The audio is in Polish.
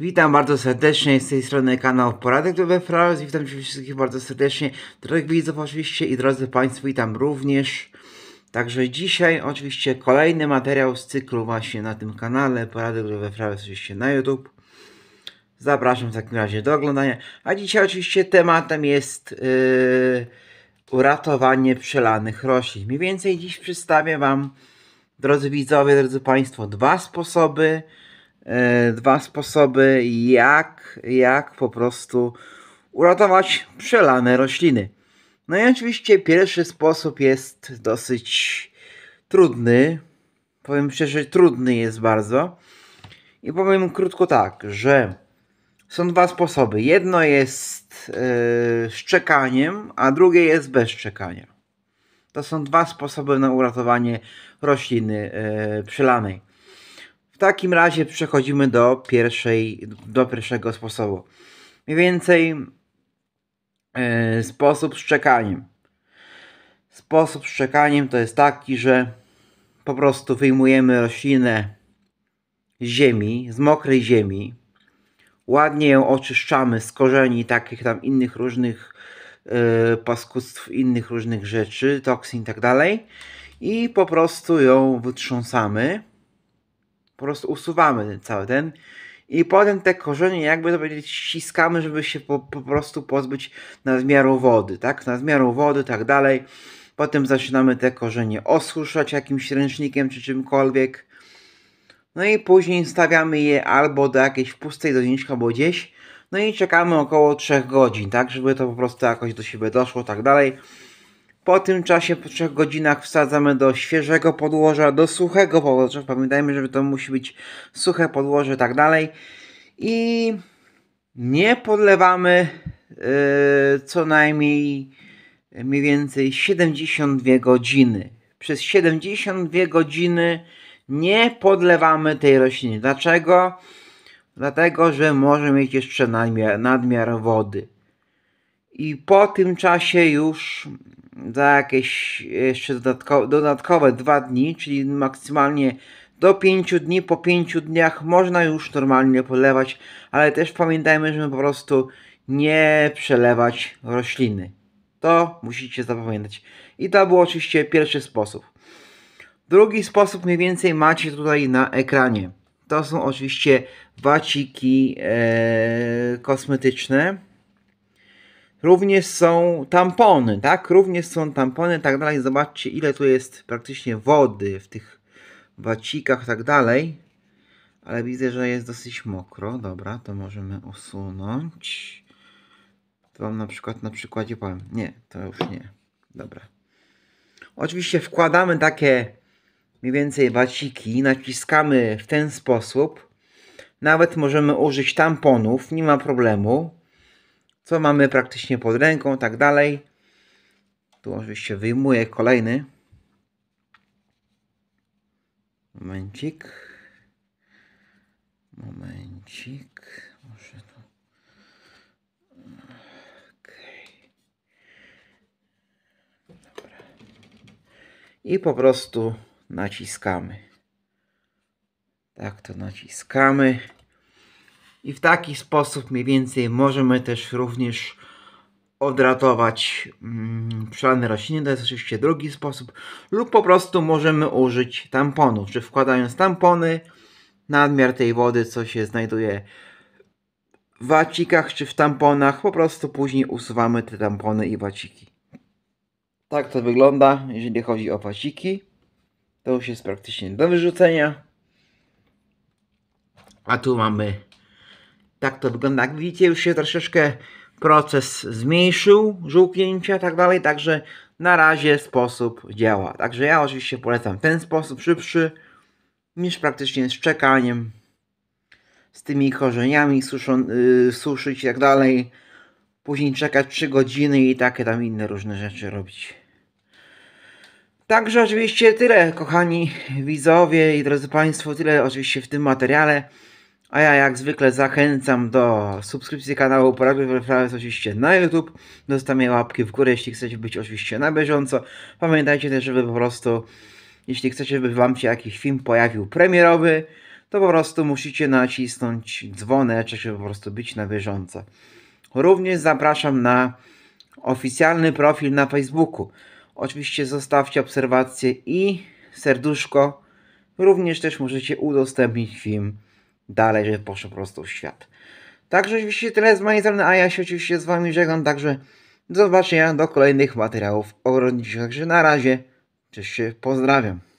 Witam bardzo serdecznie, z tej strony kanał Poradek Web Frals, witam wszystkich bardzo serdecznie, drogich widzów oczywiście i drodzy Państwo, witam również. Także dzisiaj oczywiście kolejny materiał z cyklu właśnie na tym kanale, Poradek Web Frals oczywiście na YouTube. Zapraszam w takim razie do oglądania. A dzisiaj oczywiście tematem jest yy, uratowanie przelanych roślin. Mniej więcej dziś przedstawię Wam, drodzy widzowie, drodzy Państwo, dwa sposoby, E, dwa sposoby, jak, jak po prostu uratować przelane rośliny. No i oczywiście pierwszy sposób jest dosyć trudny. Powiem szczerze, trudny jest bardzo. I powiem krótko tak, że są dwa sposoby. Jedno jest yy, z a drugie jest bez szczekania To są dwa sposoby na uratowanie rośliny yy, takim razie przechodzimy do pierwszej, do pierwszego sposobu. Mniej więcej yy, sposób z czekaniem. Sposób z czekaniem to jest taki, że po prostu wyjmujemy roślinę z ziemi, z mokrej ziemi. Ładnie ją oczyszczamy z korzeni takich tam innych różnych yy, innych różnych rzeczy, toksyn i tak dalej. I po prostu ją wytrząsamy po prostu usuwamy ten cały ten i potem te korzenie jakby to będzie ściskamy, żeby się po, po prostu pozbyć nadmiaru wody, tak? Nadmiaru wody, tak dalej. Potem zaczynamy te korzenie osuszać jakimś ręcznikiem czy czymkolwiek. No i później stawiamy je albo do jakiejś pustej doniczki albo gdzieś. No i czekamy około 3 godzin, tak? Żeby to po prostu jakoś do siebie doszło, tak dalej. Po tym czasie, po 3 godzinach wsadzamy do świeżego podłoża, do suchego podłoża. Pamiętajmy, że to musi być suche podłoże i tak dalej. I nie podlewamy yy, co najmniej mniej więcej 72 godziny. Przez 72 godziny nie podlewamy tej rośliny. Dlaczego? Dlatego, że może mieć jeszcze nadmiar, nadmiar wody. I po tym czasie już za jakieś jeszcze dodatkowe, dodatkowe dwa dni, czyli maksymalnie do 5 dni. Po 5 dniach można już normalnie polewać, ale też pamiętajmy, żeby po prostu nie przelewać rośliny. To musicie zapamiętać. I to był oczywiście pierwszy sposób. Drugi sposób mniej więcej macie tutaj na ekranie. To są oczywiście waciki e, kosmetyczne Również są tampony, tak? Również są tampony, tak dalej. Zobaczcie, ile tu jest praktycznie wody w tych wacikach, tak dalej. Ale widzę, że jest dosyć mokro. Dobra, to możemy usunąć. To wam na przykład na przykładzie powiem. Nie, to już nie. Dobra. Oczywiście wkładamy takie mniej więcej waciki, naciskamy w ten sposób. Nawet możemy użyć tamponów, nie ma problemu co mamy praktycznie pod ręką, tak dalej. Tu oczywiście wyjmuję kolejny. Momencik. Momencik. Może tu. Okay. Dobra. I po prostu naciskamy. Tak to naciskamy. I w taki sposób mniej więcej możemy też również odratować mm, przelane rośliny, to jest oczywiście drugi sposób, lub po prostu możemy użyć tamponów, czy wkładając tampony, nadmiar tej wody, co się znajduje w wacikach czy w tamponach, po prostu później usuwamy te tampony i waciki. Tak to wygląda, jeżeli chodzi o waciki. To już jest praktycznie do wyrzucenia. A tu mamy tak to wygląda. Jak widzicie, już się troszeczkę proces zmniejszył, żółknięcia i tak dalej, także na razie sposób działa. Także ja oczywiście polecam ten sposób szybszy niż praktycznie z czekaniem, z tymi korzeniami suszą, yy, suszyć i tak dalej. Później czekać 3 godziny i takie tam inne różne rzeczy robić. Także oczywiście tyle, kochani widzowie i drodzy Państwo, tyle oczywiście w tym materiale. A ja jak zwykle zachęcam do subskrypcji kanału Poraduj Refrales oczywiście na YouTube. Dostanę łapki w górę, jeśli chcecie być oczywiście na bieżąco. Pamiętajcie też, żeby po prostu, jeśli chcecie, żeby Wam się jakiś film pojawił premierowy, to po prostu musicie nacisnąć dzwoneczek, żeby po prostu być na bieżąco. Również zapraszam na oficjalny profil na Facebooku. Oczywiście zostawcie obserwacje i serduszko. Również też możecie udostępnić film dalej, żeby poszło po prostu w świat. Także oczywiście tyle z mojej strony, a ja się oczywiście z Wami żegnam, także do zobaczenia do kolejnych materiałów ogrodniczych. Także na razie, cześć się, pozdrawiam.